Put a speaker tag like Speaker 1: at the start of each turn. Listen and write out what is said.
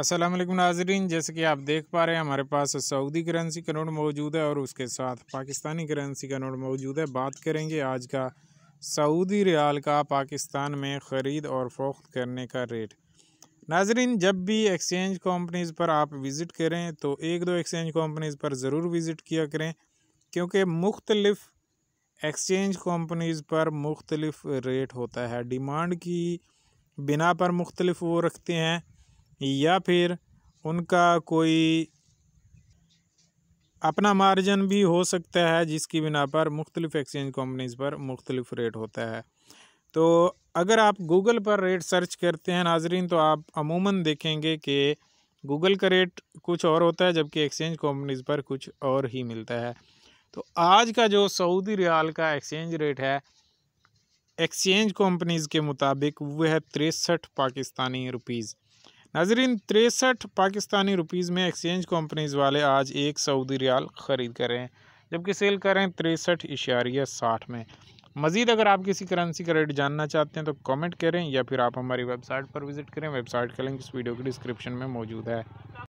Speaker 1: असलम नाजरीन जैसे कि आप देख पा रहे हैं हमारे पास सऊदी करेंसी का नोट मौजूद है और उसके साथ पाकिस्तानी करेंसी का नोट मौजूद है बात करेंगे आज का सऊदी रियाल का पाकिस्तान में ख़रीद और फोख्त करने का रेट नाजरीन जब भी एक्सचेंज कंपनीज़ पर आप विज़िट करें तो एक दो एक्सचेंज कंपनीज़ पर ज़रूर विज़िट किया करें क्योंकि मुख्तलफ़ एक्सचेंज कंपनीज़ पर मुख्तलफ़ रेट होता है डिमांड की बिना पर मुख्तलफ़ वो रखते हैं या फिर उनका कोई अपना मार्जिन भी हो सकता है जिसकी बिना पर मुख्तलिफ़ एक्सचेंज कंपनीज़ पर मुख्तलिफ रेट होता है तो अगर आप गूगल पर रेट सर्च करते हैं नाजरीन तो आप अमूमन देखेंगे कि गूगल का रेट कुछ और होता है जबकि एक्सचेंज कंपनीज़ पर कुछ और ही मिलता है तो आज का जो सऊदी रियाल का एक्सचेंज रेट है एक्सचेंज कंपनीज़ के मुताबिक वह है तिरसठ पाकिस्तानी रुपीज़ नाजरीन तिरसठ पाकिस्तानी रुपीज़ में एक्सचेंज कंपनीज़ वाले आज एक सऊदी रियाल ख़रीद करें जबकि सेल करें तिरसठ इशारिया साठ में मज़ीद अगर आप किसी करेंसी का रेट जानना चाहते हैं तो कमेंट करें या फिर आप हमारी वेबसाइट पर विज़िट करें वेबसाइट का लिंक इस वीडियो के डिस्क्रिप्शन में मौजूद है